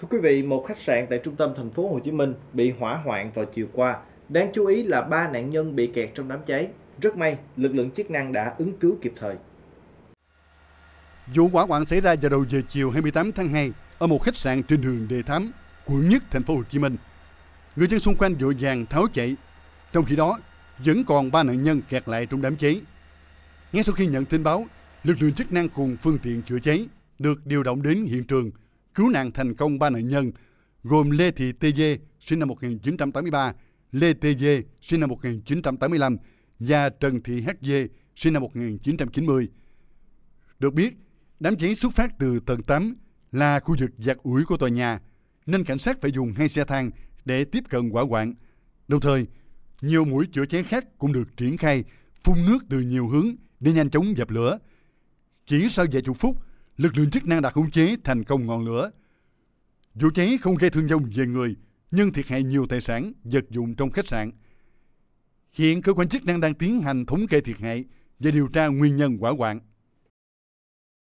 Thưa quý vị, một khách sạn tại trung tâm thành phố Hồ Chí Minh bị hỏa hoạn vào chiều qua. Đáng chú ý là ba nạn nhân bị kẹt trong đám cháy. Rất may, lực lượng chức năng đã ứng cứu kịp thời. Vụ hỏa hoạn xảy ra vào đầu giờ chiều 28 tháng 2 ở một khách sạn trên đường Đề Thám, quận nhất thành phố Hồ Chí Minh. Người dân xung quanh vội vàng tháo chạy. Trong khi đó, vẫn còn ba nạn nhân kẹt lại trong đám cháy. Ngay sau khi nhận tin báo, lực lượng chức năng cùng phương tiện chữa cháy được điều động đến hiện trường cứu nạn thành công ba nạn nhân gồm Lê Thị Tê Dê, sinh năm 1983, Lê Tê Dê, sinh năm 1985 và Trần Thị Hát Dê, sinh năm 1990. Được biết, đám cháy xuất phát từ tầng 8 là khu vực giặt ủi của tòa nhà, nên cảnh sát phải dùng hai xe thang để tiếp cận quả hoạn. Đồng thời, nhiều mũi chữa cháy khác cũng được triển khai, phun nước từ nhiều hướng để nhanh chóng dập lửa. Chỉ sau vài chục phút, lực lượng chức năng đã khống chế thành công ngọn lửa. Vụ cháy không gây thương vong về người, nhưng thiệt hại nhiều tài sản, vật dụng trong khách sạn. Hiện cơ quan chức năng đang tiến hành thống kê thiệt hại và điều tra nguyên nhân quả quạng.